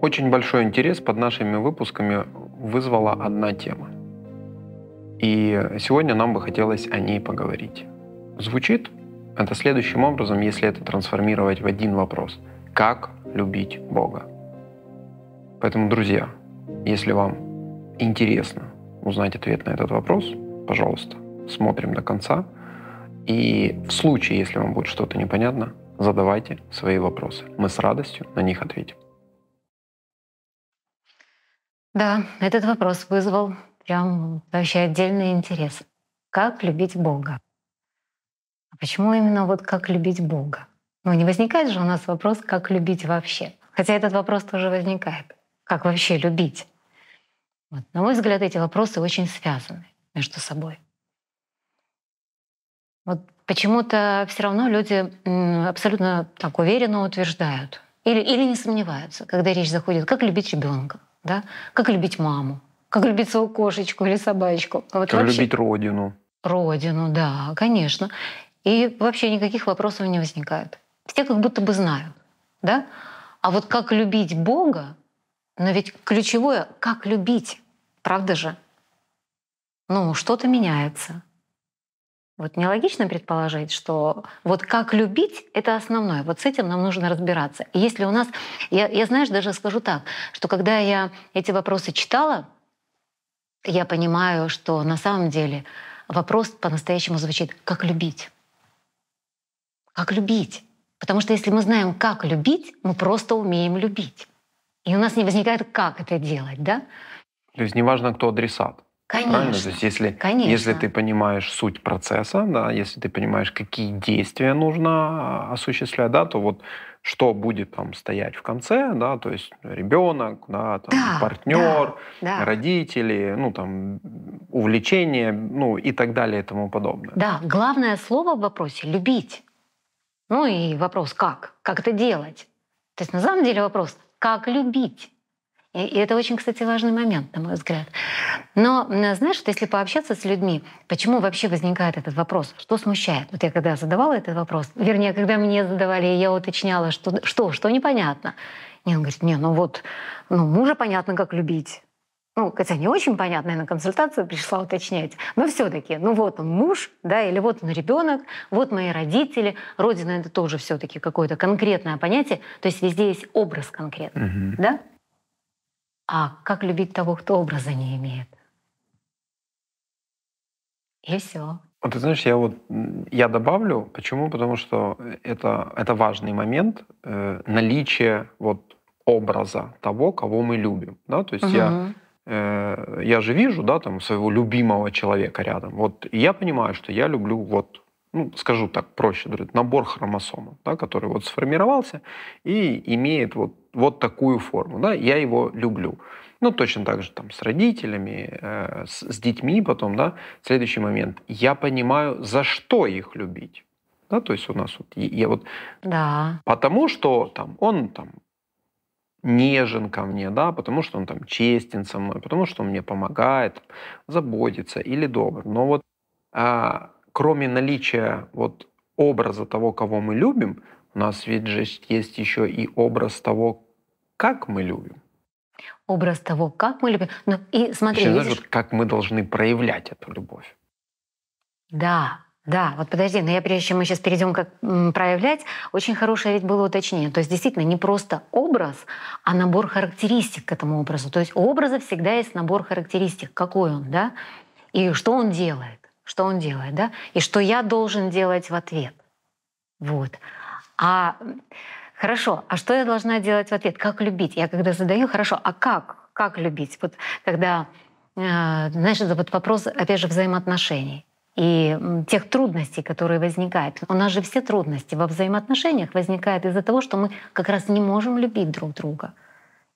Очень большой интерес под нашими выпусками вызвала одна тема. И сегодня нам бы хотелось о ней поговорить. Звучит это следующим образом, если это трансформировать в один вопрос. Как любить Бога? Поэтому, друзья, если вам интересно узнать ответ на этот вопрос, пожалуйста, смотрим до конца. И в случае, если вам будет что-то непонятно, задавайте свои вопросы. Мы с радостью на них ответим. Да, этот вопрос вызвал прям вообще отдельный интерес. Как любить Бога? А почему именно вот как любить Бога? Ну, не возникает же у нас вопрос, как любить вообще. Хотя этот вопрос тоже возникает. Как вообще любить? Вот. На мой взгляд, эти вопросы очень связаны между собой. Вот почему-то все равно люди абсолютно так уверенно утверждают или, или не сомневаются, когда речь заходит, как любить ребенка, да? Как любить маму, как любить свою кошечку или собачку. А вот как вообще... любить родину. Родину, да, конечно. И вообще никаких вопросов не возникает. Все как будто бы знают, да? А вот как любить Бога, но ведь ключевое — как любить, правда же? Ну, что-то меняется. Вот нелогично предположить, что вот как любить — это основное. Вот с этим нам нужно разбираться. И если у нас... Я, я, знаешь, даже скажу так, что когда я эти вопросы читала, я понимаю, что на самом деле вопрос по-настоящему звучит «как любить?». Как любить? Потому что если мы знаем, как любить, мы просто умеем любить. И у нас не возникает, как это делать, да? То есть неважно, кто адресат. Конечно. Правильно? То есть если, Конечно. если ты понимаешь суть процесса, да, если ты понимаешь, какие действия нужно а, осуществлять, да, то вот что будет там стоять в конце, да, то есть ребенок, да, там, да, партнер, да, да. родители, ну там увлечение, ну и так далее и тому подобное. Да, главное слово в вопросе — любить. Ну и вопрос «как?» Как это делать? То есть на самом деле вопрос «как любить?» И, и это очень, кстати, важный момент, на мой взгляд. Но знаешь, вот если пообщаться с людьми, почему вообще возникает этот вопрос? Что смущает? Вот я когда задавала этот вопрос, вернее, когда мне задавали, я уточняла, что что, что непонятно. И он говорит, не, ну вот, ну мужа понятно, как любить. Ну, хотя не очень понятно, я на консультацию пришла уточнять, но все-таки, ну вот он муж, да, или вот он ребенок, вот мои родители, родина это тоже все-таки какое-то конкретное понятие, то есть везде есть образ конкретный, угу. да? А как любить того, кто образа не имеет? И все. Вот ты знаешь, я вот я добавлю, почему? Потому что это, это важный момент э, наличие вот образа того, кого мы любим. Да? То есть угу. я, э, я же вижу да, там, своего любимого человека рядом. Вот, и я понимаю, что я люблю вот ну, скажу так проще, говорит, набор хромосома да, который вот сформировался и имеет вот, вот такую форму. Да, я его люблю. Ну, точно так же там с родителями, э, с, с детьми потом, да. Следующий момент. Я понимаю, за что их любить. Да, то есть у нас вот, я вот... Да. Потому что там он там нежен ко мне, да, потому что он там честен со мной, потому что он мне помогает, заботится или добр. Но вот а, кроме наличия вот образа того, кого мы любим, у нас ведь же есть еще и образ того, как мы любим. Образ того, как мы любим. Ну, и смотри, Еще, видишь... знаешь, вот как мы должны проявлять эту любовь. Да, да, вот подожди, но я прежде чем мы сейчас перейдем как м, проявлять, очень хорошее ведь было уточнение. То есть действительно не просто образ, а набор характеристик к этому образу. То есть у образа всегда есть набор характеристик, какой он, да, и что он делает что он делает, да, и что я должен делать в ответ. Вот. А хорошо, а что я должна делать в ответ? Как любить? Я когда задаю, хорошо, а как? Как любить? Вот когда, э, знаешь, это вот вопрос, опять же, взаимоотношений и тех трудностей, которые возникают. У нас же все трудности во взаимоотношениях возникают из-за того, что мы как раз не можем любить друг друга.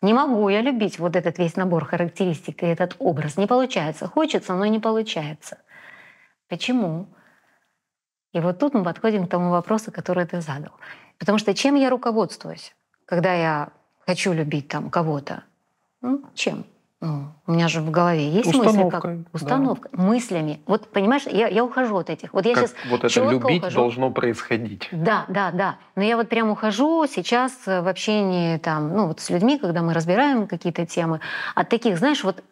Не могу я любить вот этот весь набор характеристик и этот образ. Не получается. Хочется, но не получается. Почему? И вот тут мы подходим к тому вопросу, который ты задал. Потому что чем я руководствуюсь, когда я хочу любить там кого-то? Ну, чем? Ну, у меня же в голове есть мысли, как установка, да. мыслями. Вот понимаешь, я, я ухожу от этих. Вот я как сейчас вот это любить ухожу. должно происходить. Да, да, да. Но я вот прям ухожу сейчас э, в общении там, ну вот с людьми, когда мы разбираем какие-то темы, от таких, знаешь, вот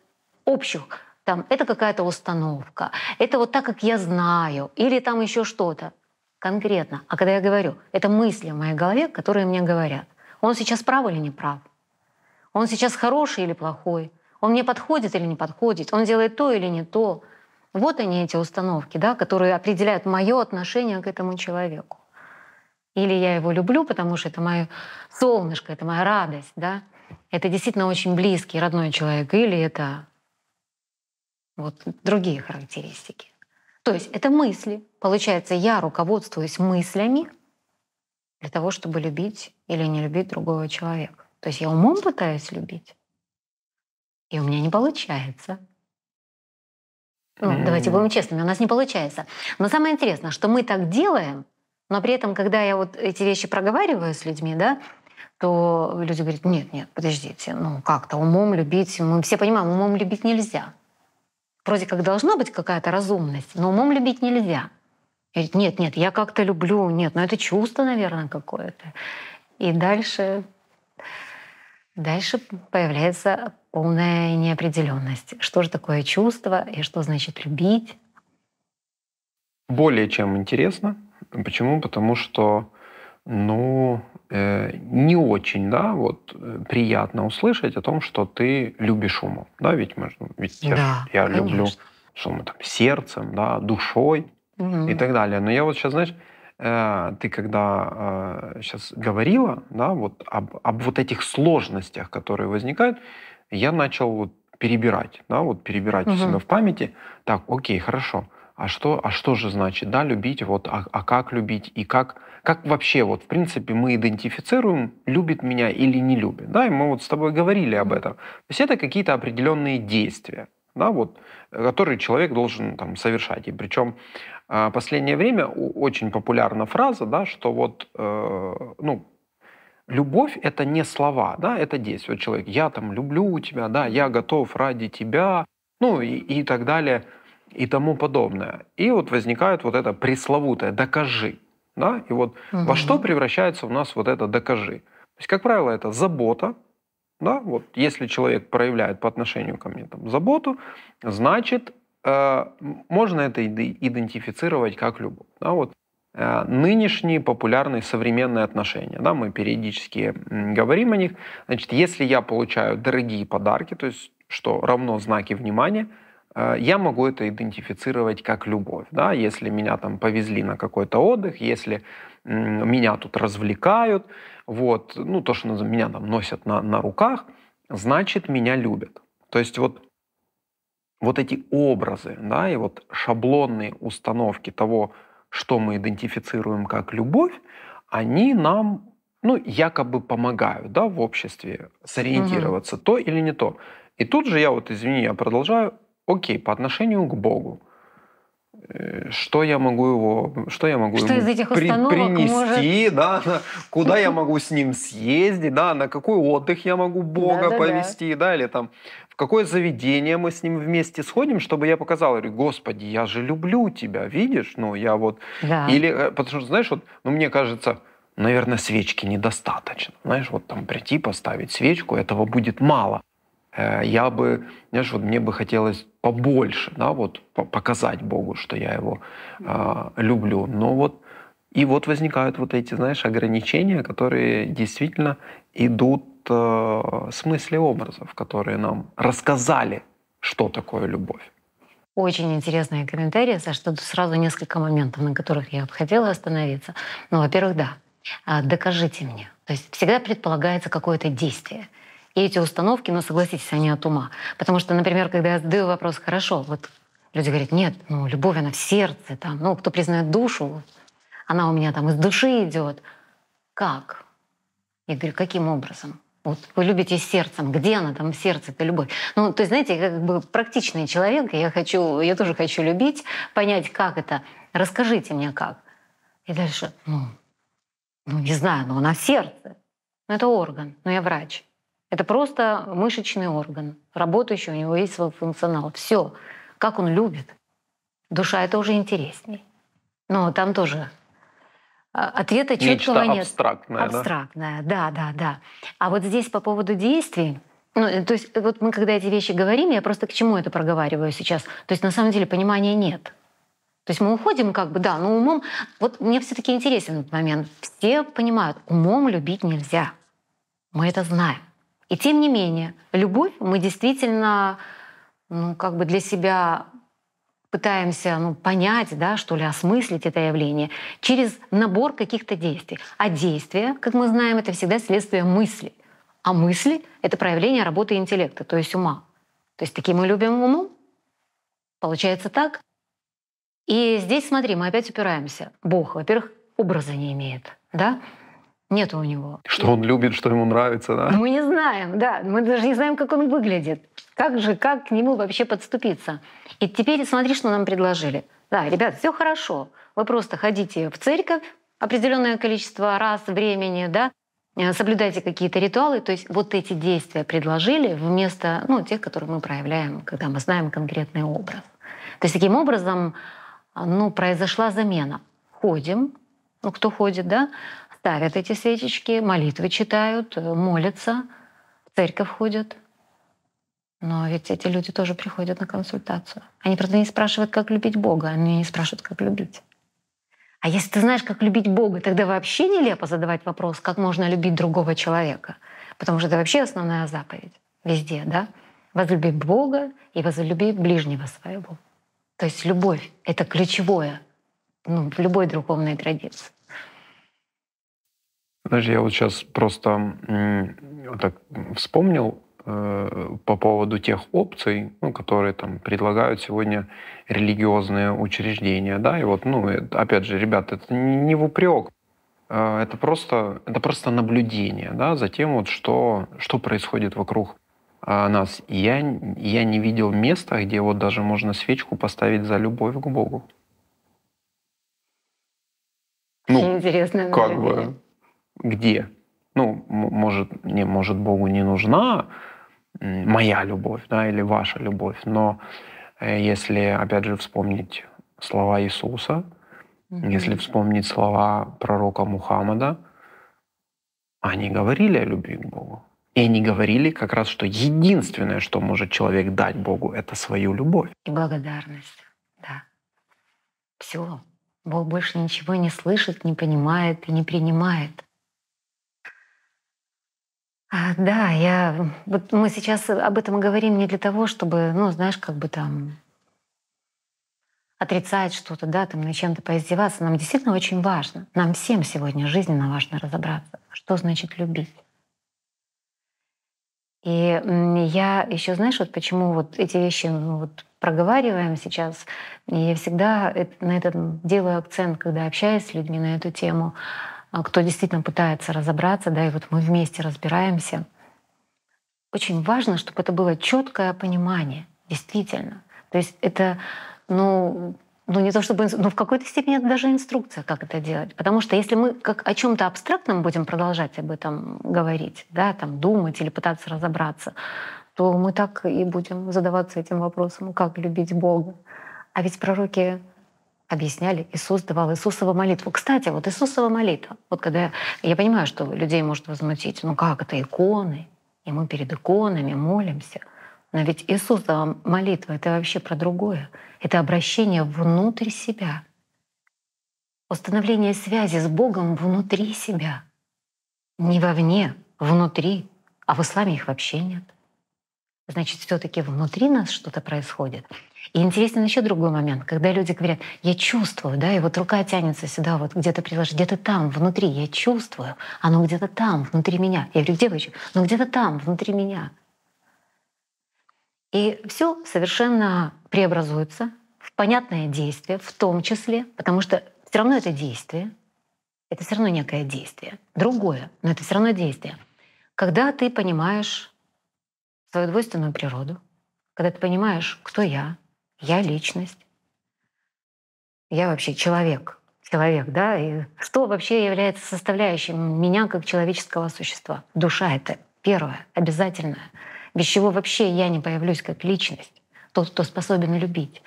общих там, это какая-то установка, это вот так, как я знаю, или там еще что-то. Конкретно. А когда я говорю, это мысли в моей голове, которые мне говорят. Он сейчас прав или не прав? Он сейчас хороший или плохой? Он мне подходит или не подходит? Он делает то или не то? Вот они, эти установки, да, которые определяют мое отношение к этому человеку. Или я его люблю, потому что это мое солнышко, это моя радость, да? Это действительно очень близкий, родной человек. Или это вот другие характеристики. То есть это мысли. Получается, я руководствуюсь мыслями для того, чтобы любить или не любить другого человека. То есть я умом пытаюсь любить, и у меня не получается. Ну, mm давайте будем честными, у нас не получается. Но самое интересное, что мы так делаем, но при этом, когда я вот эти вещи проговариваю с людьми, да, то люди говорят, нет, нет, подождите, ну как-то умом любить, мы все понимаем, умом любить нельзя. Вроде как должна быть какая-то разумность, но умом любить нельзя. говорит, нет, нет, я как-то люблю, нет, но ну это чувство, наверное, какое-то. И дальше, дальше появляется полная неопределенность. Что же такое чувство и что значит любить? Более чем интересно. Почему? Потому что, ну, Э, не очень, да, вот э, приятно услышать о том, что ты любишь умом, да, ведь мы, ну, ведь я, да, я люблю шумы там сердцем, да, душой угу. и так далее. Но я вот сейчас, знаешь, э, ты когда сейчас говорила, да, вот об, об вот этих сложностях, которые возникают, я начал вот перебирать, да, вот перебирать угу. у себя в памяти. Так, окей, хорошо. А что, а что же значит, да, любить, вот, а, а как любить и как как вообще, вот, в принципе, мы идентифицируем, любит меня или не любит, да, и мы вот с тобой говорили об этом. То есть это какие-то определенные действия, да, вот, которые человек должен там совершать. И причем э, а, последнее время очень популярна фраза, да, что вот, э, ну, любовь — это не слова, да, это действие. Вот человек, я там люблю тебя, да, я готов ради тебя, ну, и, и так далее, и тому подобное. И вот возникает вот это пресловутое «докажи». Да? И вот угу. во что превращается у нас вот это «докажи». То есть, как правило, это забота, да? вот если человек проявляет по отношению ко мне там, заботу, значит, э, можно это идентифицировать как любовь. Да? Вот э, нынешние популярные современные отношения. Да, мы периодически говорим о них. Значит, если я получаю дорогие подарки, то есть что равно знаки внимания – Э, я могу это идентифицировать как любовь. Да? Если меня там повезли на какой-то отдых, если меня тут развлекают, вот, ну, то, что меня там носят на, на руках, значит, меня любят. То есть вот, вот эти образы, да, и вот шаблонные установки того, что мы идентифицируем как любовь, они нам, ну, якобы помогают, да, в обществе сориентироваться, угу. то или не то. И тут же я вот, извини, я продолжаю, окей, по отношению к Богу, э, что я могу его, что я могу что ему из этих при, принести, может... да, на, куда я могу с ним съездить, да, на какой отдых я могу Бога да, да, повести, да. да, или там в какое заведение мы с ним вместе сходим, чтобы я показал, говорю, Господи, я же люблю тебя, видишь, ну я вот, да. или э, потому что знаешь вот, ну мне кажется, наверное, свечки недостаточно, знаешь, вот там прийти поставить свечку, этого будет мало. Э, я бы, знаешь, вот мне бы хотелось побольше, да, вот показать Богу, что я его э, люблю. Но вот и вот возникают вот эти, знаешь, ограничения, которые действительно идут э, в смысле образов, которые нам рассказали, что такое любовь. Очень интересные комментарии, за что сразу несколько моментов, на которых я хотела остановиться. Ну, во-первых, да, а, докажите мне. То есть всегда предполагается какое-то действие. И эти установки, ну согласитесь, они от ума. Потому что, например, когда я задаю вопрос, хорошо, вот люди говорят, нет, ну любовь, она в сердце, там, ну кто признает душу, она у меня там из души идет. Как? Я говорю, каким образом? Вот вы любите сердцем. Где она там, в сердце, эта любовь? Ну, то есть, знаете, я как бы практичный человек, я хочу, я тоже хочу любить, понять, как это. Расскажите мне, как. И дальше, ну, ну не знаю, но она в сердце. Ну, это орган, но ну, я врач. Это просто мышечный орган, работающий, у него есть свой функционал. Все, как он любит. Душа — это уже интересней. Но там тоже а, ответа четкого нет. абстрактное, Абстрактное, да? да, да, да. А вот здесь по поводу действий, ну, э, то есть э, вот мы когда эти вещи говорим, я просто к чему это проговариваю сейчас. То есть на самом деле понимания нет. То есть мы уходим как бы, да, но умом... Вот мне все таки интересен этот момент. Все понимают, умом любить нельзя. Мы это знаем. И тем не менее, любовь мы действительно ну, как бы для себя пытаемся ну, понять, да, что ли, осмыслить это явление через набор каких-то действий. А действие, как мы знаем, это всегда следствие мысли. А мысли — это проявление работы интеллекта, то есть ума. То есть таким мы любим умом. Получается так. И здесь, смотри, мы опять упираемся. Бог, во-первых, образа не имеет. Да? Нет у него. Что он любит, что ему нравится, да? Мы не знаем, да. Мы даже не знаем, как он выглядит. Как же, как к нему вообще подступиться? И теперь смотри, что нам предложили. Да, ребят, все хорошо. Вы просто ходите в церковь определенное количество раз времени, да, э, соблюдайте какие-то ритуалы. То есть вот эти действия предложили вместо ну, тех, которые мы проявляем, когда мы знаем конкретный образ. То есть таким образом а, ну, произошла замена. Ходим, ну кто ходит, да, ставят эти свечечки, молитвы читают, э, молятся, в церковь ходят. Но ведь эти люди тоже приходят на консультацию. Они, просто не спрашивают, как любить Бога, они не спрашивают, как любить. А если ты знаешь, как любить Бога, тогда вообще нелепо задавать вопрос, как можно любить другого человека. Потому что это вообще основная заповедь везде, да? Возлюби Бога и возлюби ближнего своего. То есть любовь — это ключевое ну, в любой духовной традиции. Знаешь, я вот сейчас просто вот так вспомнил э, по поводу тех опций, ну, которые там предлагают сегодня религиозные учреждения, да, и вот, ну, опять же, ребят, это не в упрек, э, это просто, это просто наблюдение, да, за тем вот, что, что происходит вокруг э, нас. И я, я не видел места, где вот даже можно свечку поставить за любовь к Богу. Ну, Очень интересное наблюдение. как бы где? Ну, может, не, может, Богу не нужна моя любовь, да, или ваша любовь, но э, если, опять же, вспомнить слова Иисуса, mm-hmm. если вспомнить слова пророка Мухаммада, они говорили о любви к Богу. И они говорили как раз, что единственное, что может человек дать Богу, это свою любовь. И благодарность, да. Все. Бог больше ничего не слышит, не понимает и не принимает. А, да, я... Вот мы сейчас э, об этом говорим не для того, чтобы, ну, знаешь, как бы там отрицать что-то, да, там, на чем-то поиздеваться. Нам действительно очень важно. Нам всем сегодня жизненно важно разобраться, что значит любить. И я еще, знаешь, вот почему вот эти вещи ну, вот проговариваем сейчас, и я всегда на этом делаю акцент, когда общаюсь с людьми на эту тему. А, кто действительно пытается разобраться, да, и вот мы вместе разбираемся. Очень важно, чтобы это было четкое понимание, действительно. То есть это, ну, ну не то чтобы, но ну, в какой-то степени это даже инструкция, как это делать. Потому что если мы как о чем-то абстрактном будем продолжать об этом говорить, да, там думать или пытаться разобраться, то мы так и будем задаваться этим вопросом, как любить Бога. А ведь пророки объясняли, Иисус давал Иисусова молитву. Кстати, вот Иисусова молитва. Вот когда я, я понимаю, что людей может возмутить, ну как это иконы, и мы перед иконами молимся. Но ведь Иисусова молитва — это вообще про другое. Это обращение внутрь себя. Установление связи с Богом внутри себя. Не вовне, внутри. А в исламе их вообще нет. Значит, все таки внутри нас что-то происходит — и интересен еще другой момент, когда люди говорят, я чувствую, да, и вот рука тянется сюда, вот где-то приложить, где-то там, внутри, я чувствую, оно где-то там, внутри меня. Я говорю, где вы еще? Ну где-то там, внутри меня. И все совершенно преобразуется в понятное действие, в том числе, потому что все равно это действие, это все равно некое действие, другое, но это все равно действие. Когда ты понимаешь свою двойственную природу, когда ты понимаешь, кто я, я личность. Я вообще человек. Человек, да? И что вообще является составляющим меня как человеческого существа? Душа — это первое, обязательное. Без чего вообще я не появлюсь как личность. Тот, кто способен любить.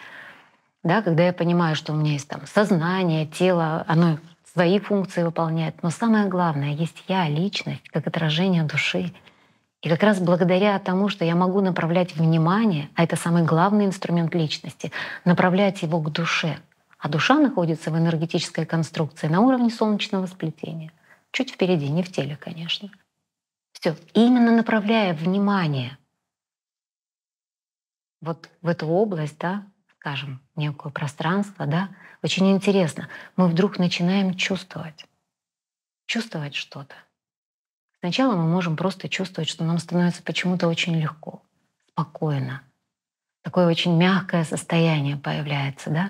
Да, когда я понимаю, что у меня есть там сознание, тело, оно свои функции выполняет. Но самое главное, есть я, личность, как отражение души — и как раз благодаря тому, что я могу направлять внимание, а это самый главный инструмент личности, направлять его к душе. А душа находится в энергетической конструкции на уровне солнечного сплетения. Чуть впереди, не в теле, конечно. Все. именно направляя внимание вот в эту область, да, скажем, некое пространство, да, очень интересно, мы вдруг начинаем чувствовать, чувствовать что-то. Сначала мы можем просто чувствовать, что нам становится почему-то очень легко, спокойно. Такое очень мягкое состояние появляется, да?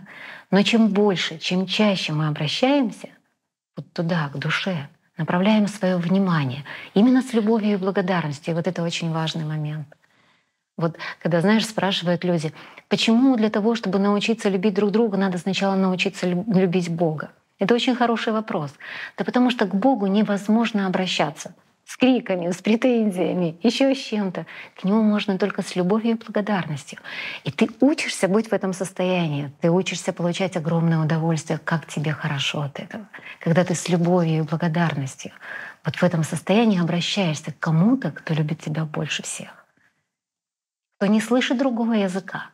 Но чем больше, чем чаще мы обращаемся вот туда, к душе, направляем свое внимание именно с любовью и благодарностью. И вот это очень важный момент. Вот когда, знаешь, спрашивают люди, почему для того, чтобы научиться любить друг друга, надо сначала научиться любить Бога? Это очень хороший вопрос. Да потому что к Богу невозможно обращаться — с криками, с претензиями, еще с чем-то. К нему можно только с любовью и благодарностью. И ты учишься быть в этом состоянии, ты учишься получать огромное удовольствие, как тебе хорошо от этого, когда ты с любовью и благодарностью вот в этом состоянии обращаешься к кому-то, кто любит тебя больше всех, кто не слышит другого языка.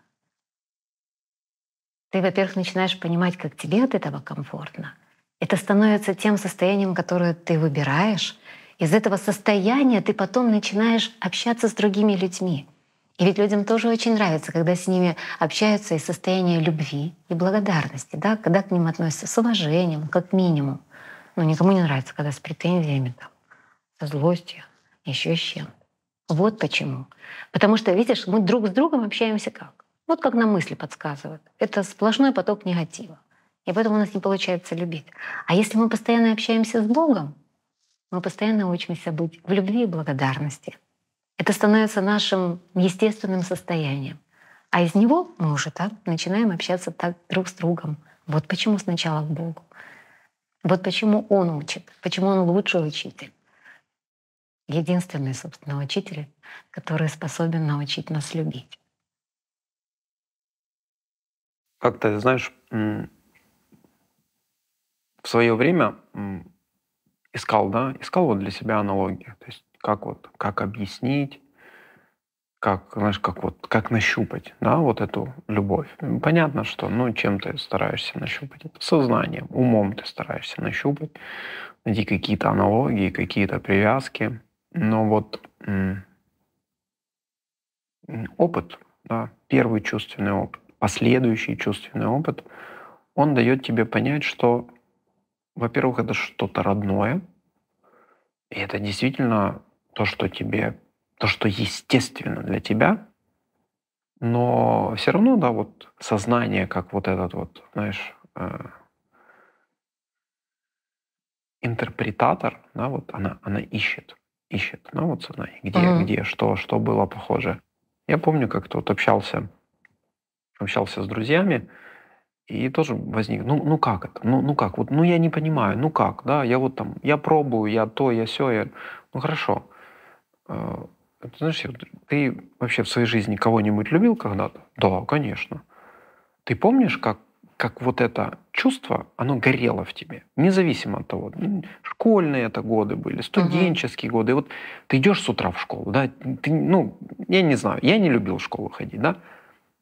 Ты, во-первых, начинаешь понимать, как тебе от этого комфортно. Это становится тем состоянием, которое ты выбираешь — из этого состояния ты потом начинаешь общаться с другими людьми. И ведь людям тоже очень нравится, когда с ними общаются из состояния любви и благодарности, да? когда к ним относятся с уважением, как минимум. Но ну, никому не нравится, когда с претензиями, там, со злостью, еще с чем. Вот почему. Потому что, видишь, мы друг с другом общаемся как? Вот как нам мысли подсказывают. Это сплошной поток негатива. И поэтому у нас не получается любить. А если мы постоянно общаемся с Богом, мы постоянно учимся быть в любви и благодарности. Это становится нашим естественным состоянием. А из него мы уже так начинаем общаться так друг с другом. Вот почему сначала к Богу. Вот почему Он учит, почему Он лучший учитель. Единственный, собственно, учитель, который способен научить нас любить. Как-то, знаешь, в свое время искал, да, искал вот для себя аналогии. То есть как вот, как объяснить, как, знаешь, как вот, как нащупать, да, вот эту любовь. Ну, понятно, что, ну, чем ты стараешься нащупать это? Сознанием, умом ты стараешься нащупать, найти какие-то аналогии, какие-то привязки. Но вот м- опыт, да, первый чувственный опыт, последующий чувственный опыт, он дает тебе понять, что во-первых, это что-то родное, и это действительно то, что тебе, то, что естественно для тебя, но все равно, да, вот сознание, как вот этот вот, знаешь, э, интерпретатор, да, вот она, она ищет, ищет, ну вот сознание, где, uh-huh. где, что, что было похоже. Я помню, как тут общался, общался с друзьями, и тоже возник, ну, ну как это, ну, ну как, вот, ну я не понимаю, ну как, да, я вот там, я пробую, я то, я все, я, ну хорошо. Э, ты знаешь, ты вообще в своей жизни кого-нибудь любил когда-то? Да, конечно. Ты помнишь, как, как вот это чувство, оно горело в тебе, независимо от того, школьные это годы были, студенческие uh годы. И вот ты идешь с утра в школу, да, ты, ну, я не знаю, я не любил в школу ходить, да,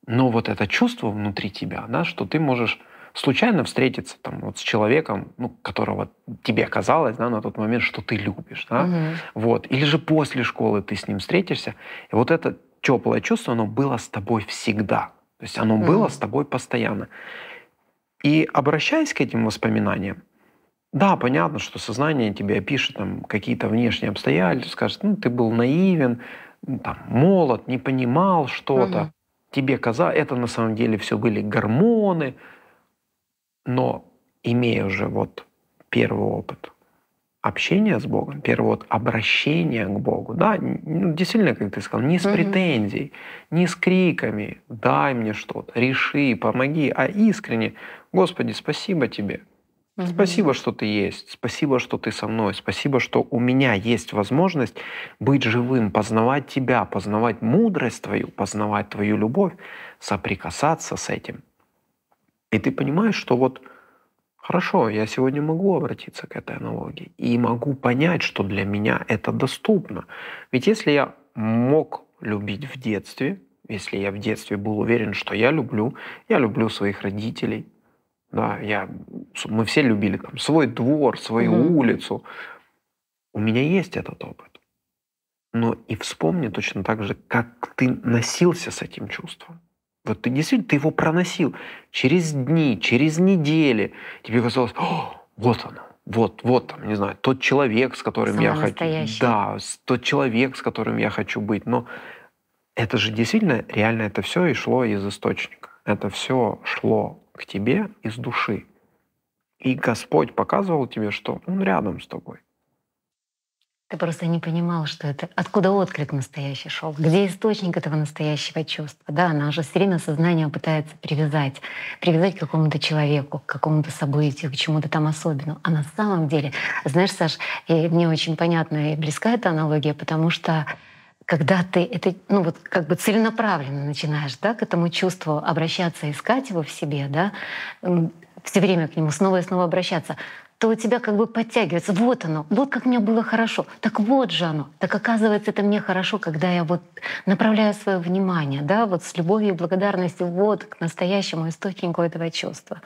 но вот это чувство внутри тебя, да, что ты можешь случайно встретиться там вот с человеком, ну, которого тебе казалось, да, на тот момент, что ты любишь, да, угу. вот, или же после школы ты с ним встретишься, и вот это теплое чувство, оно было с тобой всегда, то есть оно угу. было с тобой постоянно. И обращаясь к этим воспоминаниям, да, понятно, что сознание тебе пишет там какие-то внешние обстоятельства, скажет, ну, ты был наивен, там, молод, не понимал что-то, угу тебе казалось, это на самом деле все были гормоны. Но имея уже вот первый опыт общения с Богом, первый вот обращение к Богу, да, ну, действительно, как ты сказал, не с угу. претензий, не с криками, дай мне что-то, реши, помоги, а искренне, Господи, спасибо тебе, Угу. Спасибо, что ты есть, спасибо, что ты со мной, спасибо, что у меня есть возможность быть живым, познавать тебя, познавать мудрость твою, познавать твою любовь, соприкасаться с этим. И ты понимаешь, что вот хорошо, я сегодня могу обратиться к этой аналогии и могу понять, что для меня это доступно. Ведь если я мог любить в детстве, если я в детстве был уверен, что я люблю, я люблю своих родителей, да, я, мы все любили там свой двор, свою угу. улицу. У меня есть этот опыт. Но и вспомни точно так же, как ты носился с этим чувством. Вот ты действительно, ты его проносил через дни, через недели. Тебе казалось, О, вот оно, вот, вот там, не знаю, тот человек, с которым Самый я хочу. Да, тот человек, с которым я хочу быть. Но это же действительно реально это все и шло из источника. Это все шло к тебе из души. И Господь показывал тебе, что Он рядом с тобой. Ты просто не понимал, что это, откуда отклик настоящий шел, где источник этого настоящего чувства. Да, она же все время сознание пытается привязать, привязать к какому-то человеку, к какому-то событию, к чему-то там особенному. А на самом деле, знаешь, Саш, и мне очень понятна и близка эта аналогия, потому что когда ты это, ну вот как бы целенаправленно начинаешь, да, к этому чувству обращаться, искать его в себе, да, все время к нему снова и снова обращаться, то у тебя как бы подтягивается. Вот оно, вот как мне было хорошо. Так вот же оно. Так оказывается, это мне хорошо, когда я вот направляю свое внимание, да, вот с любовью и благодарностью вот к настоящему источнику этого чувства.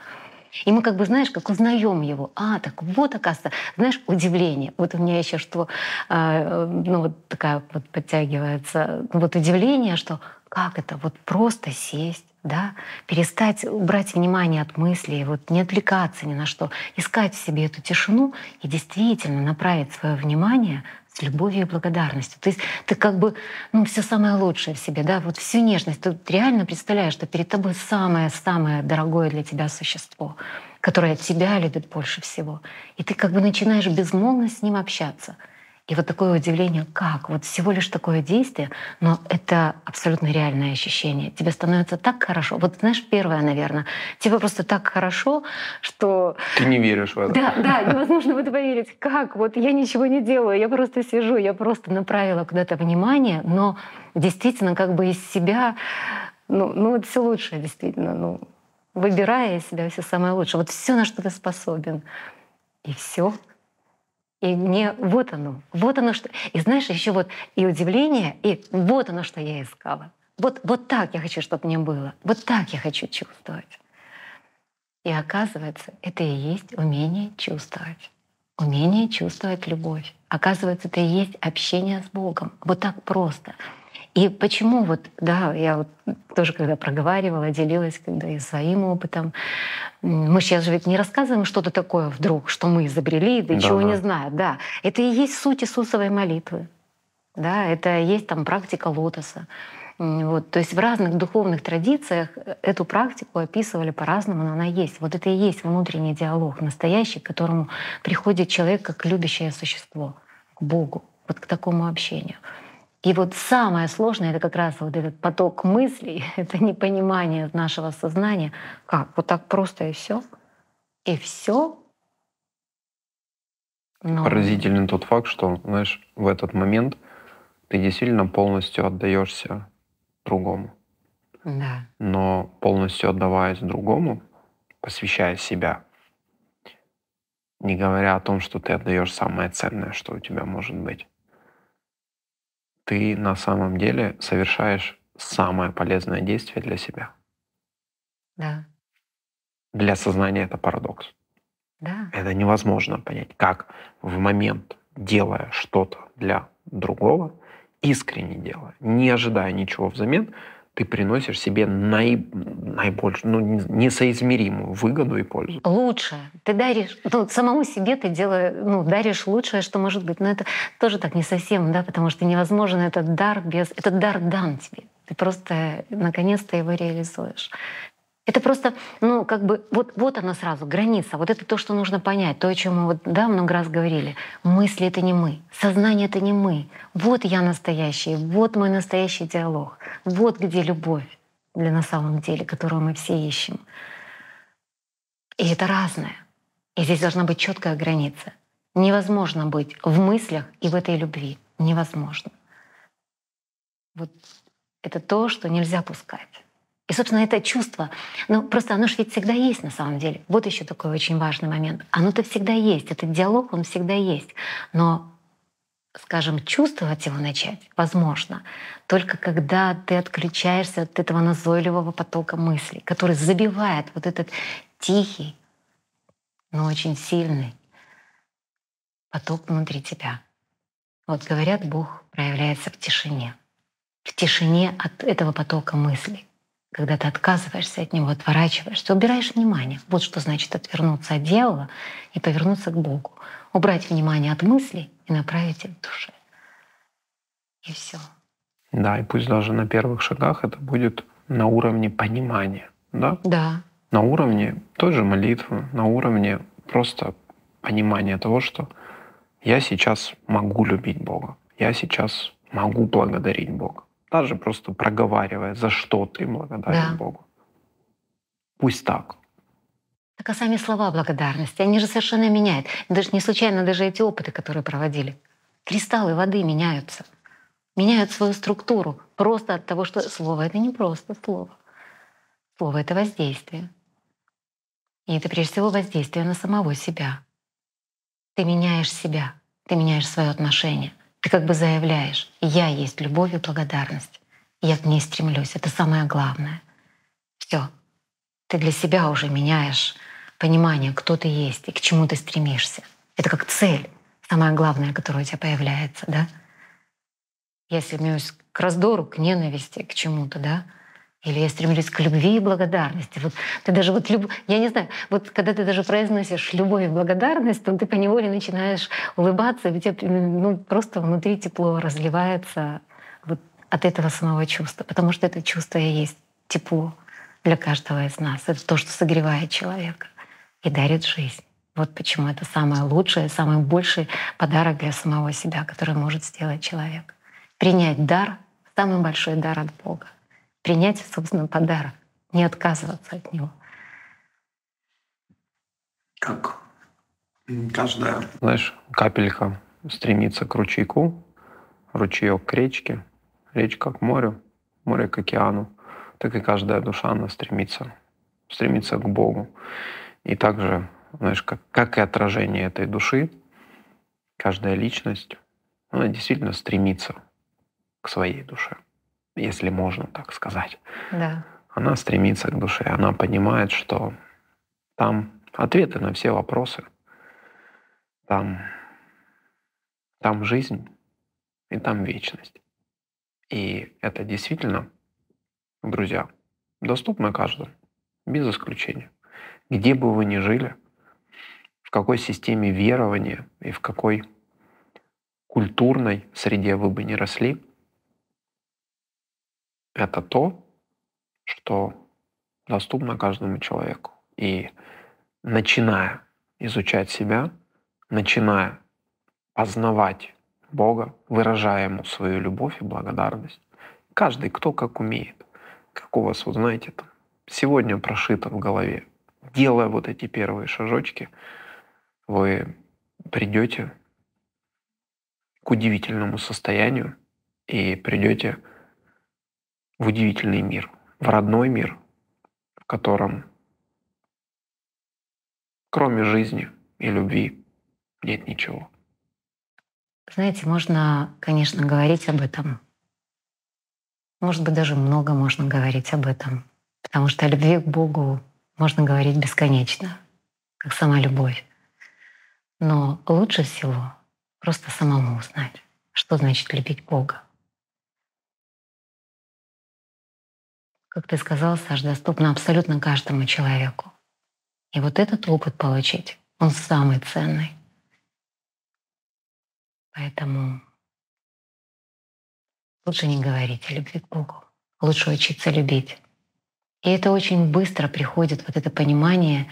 И мы как бы, знаешь, как узнаем его. А, так вот, оказывается. Знаешь, удивление. Вот у меня еще что, э, ну вот такая вот подтягивается, ну, вот удивление, что как это, вот просто сесть, да, перестать брать внимание от мыслей, вот не отвлекаться ни на что, искать в себе эту тишину и действительно направить свое внимание с любовью и благодарностью. То есть ты как бы ну, все самое лучшее в себе, да, вот всю нежность. Ты реально представляешь, что перед тобой самое-самое дорогое для тебя существо, которое тебя любит больше всего. И ты как бы начинаешь безмолвно с ним общаться — и вот такое удивление, как? Вот всего лишь такое действие, но это абсолютно реальное ощущение. Тебе становится так хорошо. Вот знаешь, первое, наверное, тебе просто так хорошо, что... Ты не веришь в это. Да, да, невозможно в это поверить. Как? Вот я ничего не делаю, я просто сижу, я просто направила куда-то внимание, но действительно как бы из себя... Ну, ну вот все лучшее, действительно. Ну, выбирая из себя все самое лучшее. Вот все, на что ты способен. И все. И не вот оно, вот оно что. И знаешь, еще вот и удивление, и вот оно, что я искала. Вот, вот так я хочу, чтобы мне было. Вот так я хочу чувствовать. И оказывается, это и есть умение чувствовать. Умение чувствовать любовь. Оказывается, это и есть общение с Богом. Вот так просто. И почему вот, да, я вот тоже когда проговаривала, делилась когда и своим опытом, мы сейчас же ведь не рассказываем что-то такое вдруг, что мы изобрели, да, да чего да. не знаю, да. Это и есть суть Иисусовой молитвы, да, это и есть там практика лотоса. Вот, то есть в разных духовных традициях э, эту практику описывали по-разному, но она есть. Вот это и есть внутренний диалог, настоящий, к которому приходит человек как любящее существо, к Богу, вот к такому общению. И вот самое сложное — это как раз вот этот поток мыслей, это непонимание нашего сознания. Как? Вот так просто и все? И все? Но... Ну. Поразителен тот факт, что, знаешь, в этот момент ты действительно полностью отдаешься другому. Да. Но полностью отдаваясь другому, посвящая себя, не говоря о том, что ты отдаешь самое ценное, что у тебя может быть ты на самом деле совершаешь самое полезное действие для себя. Да. Для сознания это парадокс. Да. Это невозможно понять, как в момент, делая что-то для другого, искренне делая, не ожидая ничего взамен, ты приносишь себе наиб... наибольшую, ну, несоизмеримую выгоду и пользу. Лучше. Ты даришь, ну, самому себе ты делаешь, ну, даришь лучшее, что может быть. Но это тоже так не совсем, да, потому что невозможно этот дар без... Этот дар дан тебе. Ты просто наконец-то его реализуешь. Это просто, ну, как бы, вот, вот она сразу, граница. Вот это то, что нужно понять, то, о чем мы вот, да, много раз говорили. Мысли — это не мы, сознание — это не мы. Вот я настоящий, вот мой настоящий диалог, вот где любовь для на самом деле, которую мы все ищем. И это разное. И здесь должна быть четкая граница. Невозможно быть в мыслях и в этой любви. Невозможно. Вот это то, что нельзя пускать. И, собственно, это чувство, ну, просто оно же ведь всегда есть на самом деле. Вот еще такой очень важный момент. Оно-то всегда есть, этот диалог, он всегда есть. Но скажем, чувствовать его начать, возможно, только когда ты отключаешься от этого назойливого потока мыслей, который забивает вот этот тихий, но очень сильный поток внутри тебя. Вот говорят, Бог проявляется в тишине, в тишине от этого потока мыслей когда ты отказываешься от него, отворачиваешься, убираешь внимание. Вот что значит отвернуться от дьявола и повернуться к Богу. Убрать внимание от мыслей и направить их к душе. И все. Да, и пусть даже на первых шагах это будет на уровне понимания, да? Да. На уровне той же молитвы, на уровне просто понимания того, что я сейчас могу любить Бога, я сейчас могу благодарить Бога даже просто проговаривая, за что ты благодарен да. Богу. Пусть так. Так а сами слова благодарности, они же совершенно меняют. Даже не случайно даже эти опыты, которые проводили. Кристаллы воды меняются. Меняют свою структуру просто от того, что слово — это не просто слово. Слово — это воздействие. И это прежде всего воздействие на самого себя. Ты меняешь себя, ты меняешь свое отношение. Ты как бы заявляешь, я есть любовь и благодарность. Я к ней стремлюсь. Это самое главное. Все. Ты для себя уже меняешь понимание, кто ты есть и к чему ты стремишься. Это как цель, самое главное, которая у тебя появляется, да? Я стремлюсь к раздору, к ненависти, к чему-то, да? Или я стремлюсь к любви и благодарности. Вот ты даже вот люб... я не знаю, вот когда ты даже произносишь любовь и благодарность, то ты по неволе начинаешь улыбаться, и у ну, просто внутри тепло разливается вот от этого самого чувства, потому что это чувство и есть тепло для каждого из нас. Это то, что согревает человека и дарит жизнь. Вот почему это самое лучшее, самый больший подарок для самого себя, который может сделать человек. Принять дар — самый большой дар от Бога — принять, собственно, подарок, не отказываться от него. Как каждая... Знаешь, капелька стремится к ручейку, ручеек к речке, речка к морю, море к океану. Так и каждая душа, она стремится, стремится к Богу. И также, знаешь, как, как и отражение этой души, каждая личность, она действительно стремится к своей душе если можно так сказать. Да. Она стремится к душе, она понимает, что там ответы на все вопросы, там, там жизнь и там вечность. И это действительно, друзья, доступно каждому, без исключения. Где бы вы ни жили, в какой системе верования и в какой культурной среде вы бы не росли – это то, что доступно каждому человеку. И начиная изучать себя, начиная познавать Бога, выражая Ему свою любовь и благодарность, каждый, кто как умеет, как у вас, вот знаете, там, сегодня прошито в голове, делая вот эти первые шажочки, вы придете к удивительному состоянию и придете к в удивительный мир, в родной мир, в котором кроме жизни и любви нет ничего. Знаете, можно, конечно, говорить об этом. Может быть, даже много можно говорить об этом. Потому что о любви к Богу можно говорить бесконечно, как сама любовь. Но лучше всего просто самому узнать, что значит любить Бога. как ты сказал, Саш, доступно абсолютно каждому человеку. И вот этот опыт получить, он самый ценный. Поэтому лучше не говорить о любви к Богу. Лучше учиться любить. И это очень быстро приходит, вот это понимание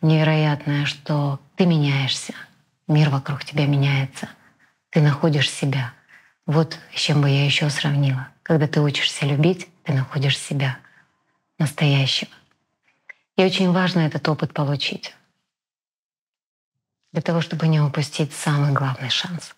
невероятное, что ты меняешься, мир вокруг тебя меняется, ты находишь себя. Вот с чем бы я еще сравнила. Когда ты учишься любить, ты находишь себя, настоящего. И очень важно этот опыт получить для того, чтобы не упустить самый главный шанс —